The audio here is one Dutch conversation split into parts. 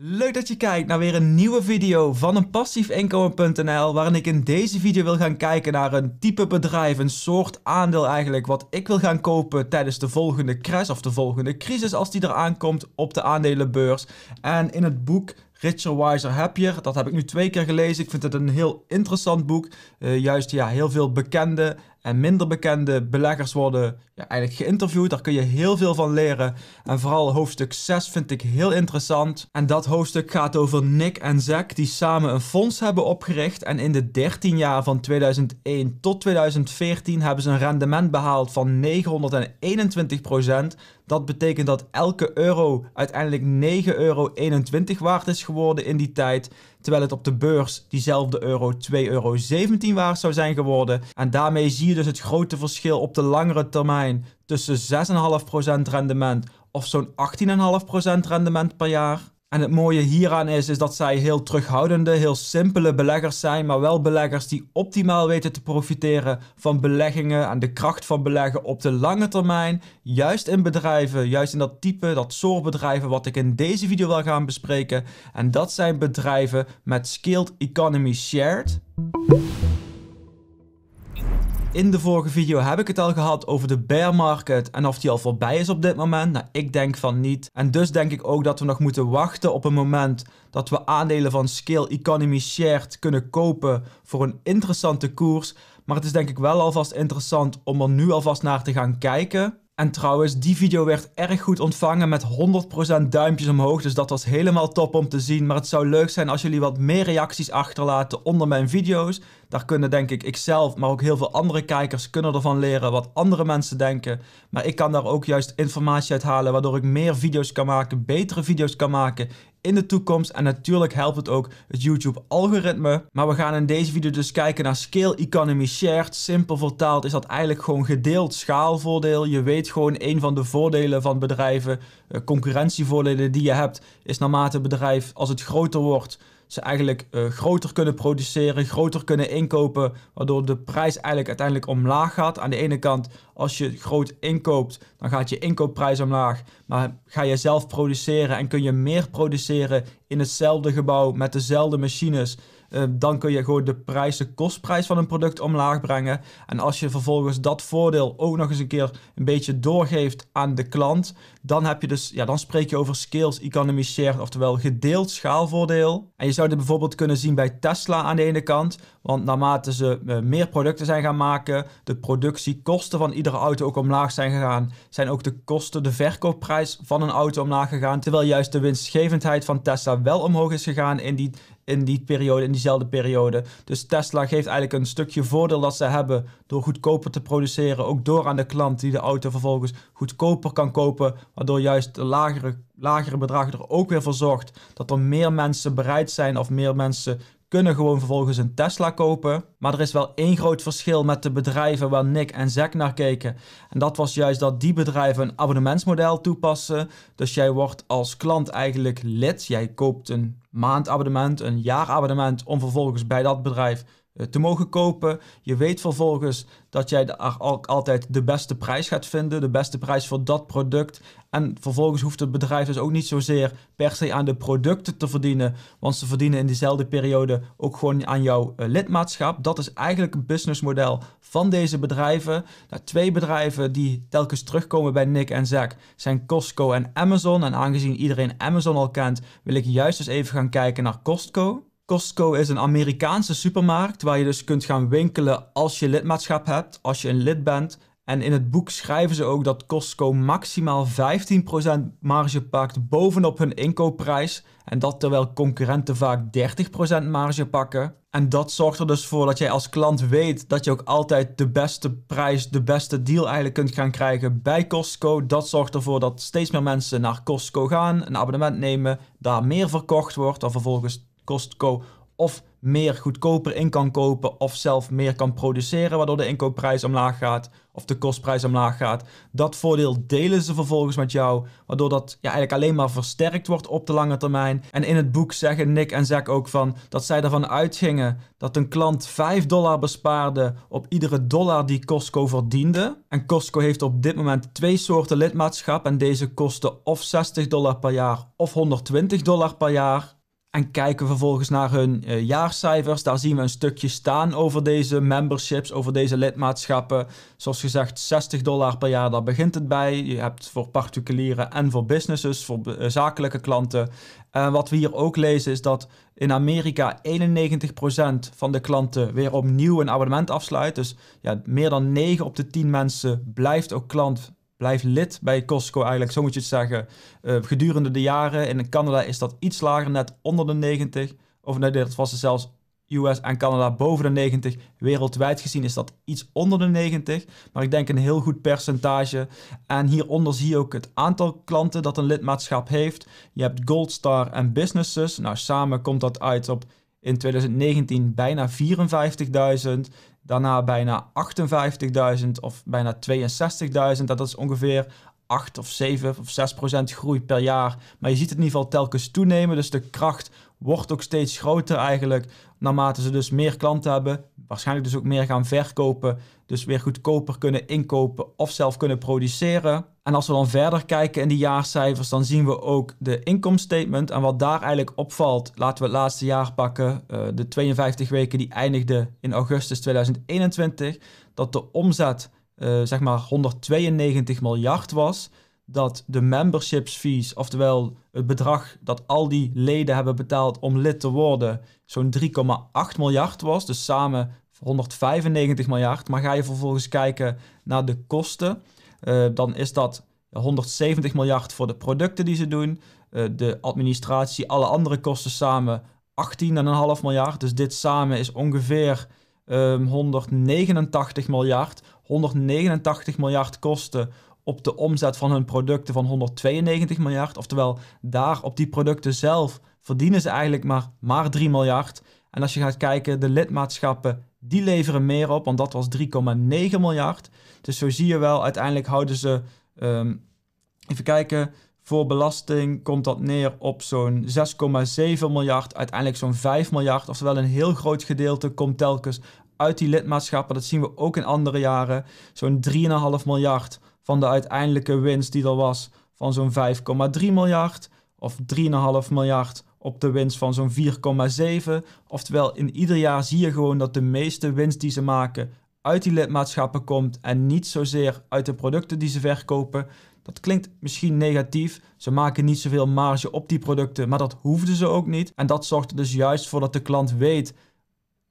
Leuk dat je kijkt naar weer een nieuwe video van een passiefinkomen.nl waarin ik in deze video wil gaan kijken naar een type bedrijf, een soort aandeel eigenlijk wat ik wil gaan kopen tijdens de volgende crash of de volgende crisis als die eraan komt op de aandelenbeurs. En in het boek Richer, Wiser, Happier. Dat heb ik nu twee keer gelezen. Ik vind het een heel interessant boek. Eh, juist ja, heel veel bekende en minder bekende beleggers worden ja, eigenlijk geïnterviewd. Daar kun je heel veel van leren. En vooral hoofdstuk 6 vind ik heel interessant. En dat hoofdstuk gaat over Nick en Zack die samen een fonds hebben opgericht. En in de 13 jaar van 2001 tot 2014 hebben ze een rendement behaald van 921 procent. Dat betekent dat elke euro uiteindelijk 9,21 euro waard is geworden in die tijd terwijl het op de beurs diezelfde euro 2,17 euro waard zou zijn geworden. En daarmee zie je dus het grote verschil op de langere termijn tussen 6,5% rendement of zo'n 18,5% rendement per jaar. En het mooie hieraan is, is dat zij heel terughoudende, heel simpele beleggers zijn, maar wel beleggers die optimaal weten te profiteren van beleggingen en de kracht van beleggen op de lange termijn. Juist in bedrijven, juist in dat type, dat soort bedrijven wat ik in deze video wil gaan bespreken. En dat zijn bedrijven met Scaled Economy Shared. In de vorige video heb ik het al gehad over de bear market en of die al voorbij is op dit moment. Nou, ik denk van niet. En dus denk ik ook dat we nog moeten wachten op een moment dat we aandelen van Scale Economy Shared kunnen kopen voor een interessante koers. Maar het is denk ik wel alvast interessant om er nu alvast naar te gaan kijken. En trouwens, die video werd erg goed ontvangen met 100% duimpjes omhoog. Dus dat was helemaal top om te zien. Maar het zou leuk zijn als jullie wat meer reacties achterlaten onder mijn video's. Daar kunnen denk ik ikzelf, maar ook heel veel andere kijkers kunnen ervan leren wat andere mensen denken. Maar ik kan daar ook juist informatie uit halen waardoor ik meer video's kan maken, betere video's kan maken in de toekomst. En natuurlijk helpt het ook het YouTube-algoritme. Maar we gaan in deze video dus kijken naar Scale Economy Shared. Simpel vertaald is dat eigenlijk gewoon gedeeld schaalvoordeel. Je weet gewoon een van de voordelen van bedrijven, eh, concurrentievoordelen die je hebt, is naarmate het bedrijf als het groter wordt ze eigenlijk eh, groter kunnen produceren, groter kunnen inkopen, waardoor de prijs eigenlijk uiteindelijk omlaag gaat. Aan de ene kant, als je groot inkoopt, dan gaat je inkoopprijs omlaag, maar ga je zelf produceren en kun je meer produceren in hetzelfde gebouw met dezelfde machines eh, dan kun je gewoon de prijs, de kostprijs van een product omlaag brengen. En als je vervolgens dat voordeel ook nog eens een keer een beetje doorgeeft aan de klant, dan heb je dus, ja, dan spreek je over scales economy share, oftewel gedeeld schaalvoordeel. En je zou dit bijvoorbeeld kunnen zien bij Tesla aan de ene kant, want naarmate ze eh, meer producten zijn gaan maken, de productiekosten van iedere auto ook omlaag zijn gegaan, zijn ook de kosten, de verkoopprijs van een auto omlaag gegaan, terwijl juist de winstgevendheid van Tesla wel omhoog is gegaan in die in die periode, in diezelfde periode. Dus Tesla geeft eigenlijk een stukje voordeel dat ze hebben door goedkoper te produceren, ook door aan de klant die de auto vervolgens goedkoper kan kopen, waardoor juist de lagere, lagere bedragen er ook weer voor zorgt dat er meer mensen bereid zijn of meer mensen kunnen gewoon vervolgens een Tesla kopen. Maar er is wel één groot verschil met de bedrijven waar Nick en Zack naar keken. En dat was juist dat die bedrijven een abonnementsmodel toepassen. Dus jij wordt als klant eigenlijk lid. Jij koopt een maandabonnement, een jaarabonnement om vervolgens bij dat bedrijf eh, te mogen kopen. Je weet vervolgens dat jij daar altijd de beste prijs gaat vinden, de beste prijs voor dat product. En vervolgens hoeft het bedrijf dus ook niet zozeer per se aan de producten te verdienen, want ze verdienen in diezelfde periode ook gewoon aan jouw eh, lidmaatschap. Dat is eigenlijk het businessmodel van deze bedrijven. Nou, twee bedrijven die telkens terugkomen bij Nick en Zack zijn Costco en Amazon. En aangezien iedereen Amazon al kent, wil ik juist eens even gaan kijken naar Costco. Costco is een Amerikaanse supermarkt waar je dus kunt gaan winkelen als je lidmaatschap hebt, als je een lid bent. En in het boek schrijven ze ook dat Costco maximaal 15% marge pakt bovenop hun inkoopprijs. En dat terwijl concurrenten vaak 30% marge pakken. En dat zorgt er dus voor dat jij als klant weet dat je ook altijd de beste prijs, de beste deal eigenlijk kunt gaan krijgen bij Costco. Dat zorgt ervoor dat steeds meer mensen naar Costco gaan, een abonnement nemen, daar meer verkocht wordt, dan vervolgens Costco of meer goedkoper in kan kopen of zelf meer kan produceren, waardoor de inkoopprijs omlaag gaat of de kostprijs omlaag gaat. Dat voordeel delen ze vervolgens met jou, waardoor dat ja, eigenlijk alleen maar versterkt wordt op de lange termijn. En in het boek zeggen Nick en Zack ook van dat zij ervan uitgingen dat een klant 5 dollar bespaarde op iedere dollar die Costco verdiende. En Costco heeft op dit moment twee soorten lidmaatschap en deze kosten of 60 dollar per jaar of 120 dollar per jaar. En kijken vervolgens naar hun eh, jaarcijfers. Daar zien we een stukje staan over deze memberships, over deze lidmaatschappen. Zoals gezegd, 60 dollar per jaar, daar begint het bij. Je hebt voor particulieren en voor businesses, voor eh, zakelijke klanten. En wat we hier ook lezen is dat in Amerika 91% van de klanten weer opnieuw een abonnement afsluit. Dus ja, meer dan 9 op de 10 mensen blijft ook klant Blijf lid bij Costco eigenlijk, zo moet je het zeggen. Eh, gedurende de jaren. in Canada is dat iets lager, net onder de 90. Of nee, dat was zelfs US en Canada boven de 90. Wereldwijd gezien is dat iets onder de 90. Maar ik denk een heel goed percentage. En hieronder zie je ook het aantal klanten dat een lidmaatschap heeft. Je hebt Gold Star en Businesses. Nou, samen komt dat uit op in 2019 bijna 54.000. Daarna bijna 58.000 of bijna 62.000. Dat is ongeveer 8 of 7 of 6 procent groei per jaar. Maar je ziet het in ieder geval telkens toenemen. Dus de kracht wordt ook steeds groter eigenlijk. Naarmate ze dus meer klanten hebben, waarschijnlijk dus ook meer gaan verkopen. Dus weer goedkoper kunnen inkopen of zelf kunnen produceren. En als we dan verder kijken in die jaarcijfers, dan zien we ook de inkomststatement En wat daar eigenlijk opvalt, laten we het laatste jaar pakken, eh, de 52 weken die eindigden in augustus 2021, dat de omzet eh, zeg maar 192 miljard was. Dat de memberships fees, oftewel het bedrag dat al die leden hebben betaald om lid te worden, zo'n 3,8 miljard was. Dus samen 195 miljard. Maar ga je vervolgens kijken naar de kosten eh, dan is dat 170 miljard voor de producten die ze doen, eh, de administratie, alle andere kosten samen 18,5 miljard. Dus dit samen is ongeveer 189 ehm, miljard. 189 miljard kosten op de omzet van hun producten van 192 miljard. Oftewel, daar op die producten zelf verdienen ze eigenlijk maar, maar 3 miljard. En als je gaat kijken, de lidmaatschappen die leveren meer op, want dat was 3,9 miljard. Dus zo zie je wel, uiteindelijk houden ze, ehm, even kijken, voor belasting komt dat neer op zo'n 6,7 miljard, uiteindelijk zo'n 5 miljard. Oftewel een heel groot gedeelte komt telkens uit die lidmaatschappen. Dat zien we ook in andere jaren. Zo'n 3,5 miljard van de uiteindelijke winst die er was van zo'n 5,3 miljard. Of 3,5 miljard op de winst van zo'n 4,7. Oftewel, in ieder jaar zie je gewoon dat de meeste winst die ze maken uit die lidmaatschappen komt en niet zozeer uit de producten die ze verkopen. Dat klinkt misschien negatief. Ze maken niet zoveel marge op die producten, maar dat hoefden ze ook niet. En dat zorgt er dus juist voor dat de klant weet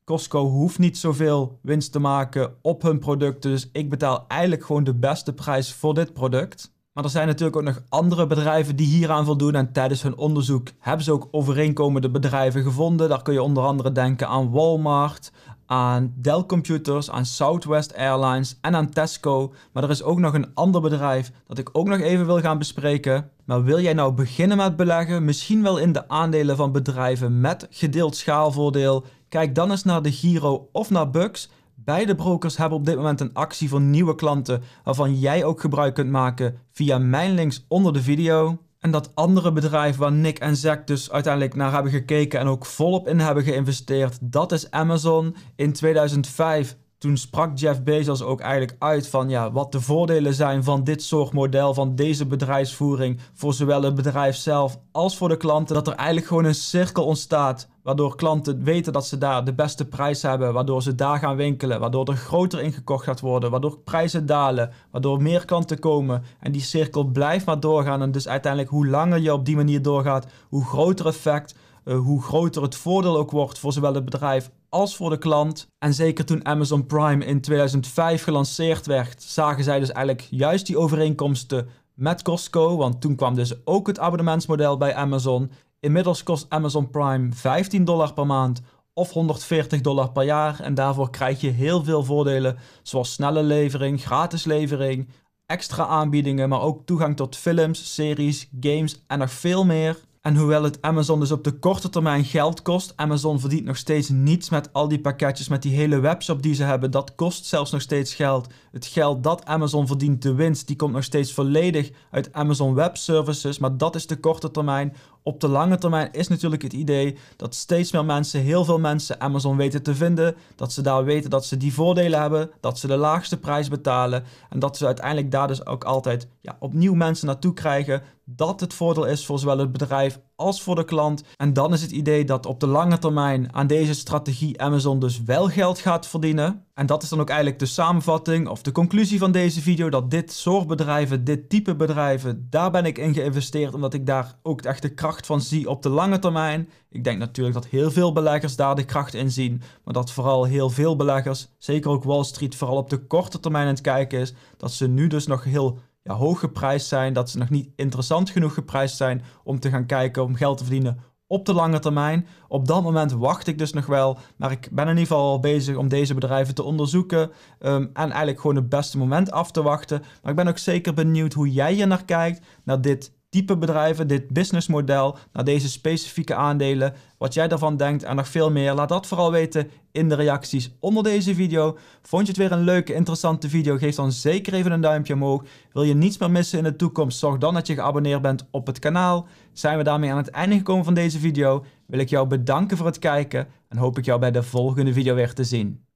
Costco hoeft niet zoveel winst te maken op hun producten. Dus ik betaal eigenlijk gewoon de beste prijs voor dit product. Maar er zijn natuurlijk ook nog andere bedrijven die hieraan voldoen. En tijdens hun onderzoek hebben ze ook overeenkomende bedrijven gevonden. Daar kun je onder andere denken aan Walmart, aan Dell Computers, aan Southwest Airlines en aan Tesco. Maar er is ook nog een ander bedrijf dat ik ook nog even wil gaan bespreken. Maar wil jij nou beginnen met beleggen, misschien wel in de aandelen van bedrijven met gedeeld schaalvoordeel? Kijk dan eens naar de Giro of naar Bux. Beide brokers hebben op dit moment een actie voor nieuwe klanten waarvan jij ook gebruik kunt maken via mijn links onder de video. En dat andere bedrijf waar Nick en Zack dus uiteindelijk naar hebben gekeken en ook volop in hebben geïnvesteerd, dat is Amazon. In 2005 toen sprak Jeff Bezos ook eigenlijk uit van ja, wat de voordelen zijn van dit soort model, van deze bedrijfsvoering voor zowel het bedrijf zelf als voor de klanten. Dat er eigenlijk gewoon een cirkel ontstaat Waardoor klanten weten dat ze daar de beste prijs hebben. Waardoor ze daar gaan winkelen. Waardoor er groter ingekocht gaat worden. Waardoor prijzen dalen. Waardoor meer klanten komen. En die cirkel blijft maar doorgaan. En dus uiteindelijk, hoe langer je op die manier doorgaat, hoe groter effect. Eh, hoe groter het voordeel ook wordt voor zowel het bedrijf als voor de klant. En zeker toen Amazon Prime in 2005 gelanceerd werd, zagen zij dus eigenlijk juist die overeenkomsten met Costco. Want toen kwam dus ook het abonnementsmodel bij Amazon. Inmiddels kost Amazon Prime 15 dollar per maand of 140 dollar per jaar en daarvoor krijg je heel veel voordelen zoals snelle levering, gratis levering, extra aanbiedingen, maar ook toegang tot films, series, games en nog veel meer. En hoewel het Amazon dus op de korte termijn geld kost, Amazon verdient nog steeds niets met al die pakketjes, met die hele webshop die ze hebben. Dat kost zelfs nog steeds geld. Het geld dat Amazon verdient, de winst, die komt nog steeds volledig uit Amazon Web Services, maar dat is de korte termijn op de lange termijn is natuurlijk het idee dat steeds meer mensen, heel veel mensen Amazon weten te vinden. Dat ze daar weten dat ze die voordelen hebben, dat ze de laagste prijs betalen en dat ze uiteindelijk daar dus ook altijd ja, opnieuw mensen naartoe krijgen. Dat het voordeel is voor zowel het bedrijf als voor de klant. En dan is het idee dat op de lange termijn aan deze strategie Amazon dus wel geld gaat verdienen. En dat is dan ook eigenlijk de samenvatting of de conclusie van deze video. Dat dit soort bedrijven, dit type bedrijven, daar ben ik in geïnvesteerd. Omdat ik daar ook echt de kracht van zie op de lange termijn. Ik denk natuurlijk dat heel veel beleggers daar de kracht in zien. Maar dat vooral heel veel beleggers, zeker ook Wall Street, vooral op de korte termijn aan het kijken is. Dat ze nu dus nog heel ja, hoog geprijsd zijn, dat ze nog niet interessant genoeg geprijsd zijn om te gaan kijken om geld te verdienen op de lange termijn. Op dat moment wacht ik dus nog wel, maar ik ben in ieder geval al bezig om deze bedrijven te onderzoeken ehm, en eigenlijk gewoon het beste moment af te wachten. Maar ik ben ook zeker benieuwd hoe jij hier naar kijkt, naar dit type bedrijven, dit businessmodel, naar deze specifieke aandelen, wat jij daarvan denkt en nog veel meer. Laat dat vooral weten in de reacties onder deze video. Vond je het weer een leuke, interessante video? Geef dan zeker even een duimpje omhoog. Wil je niets meer missen in de toekomst? Zorg dan dat je geabonneerd bent op het kanaal. Zijn we daarmee aan het einde gekomen van deze video? Wil ik jou bedanken voor het kijken en hoop ik jou bij de volgende video weer te zien.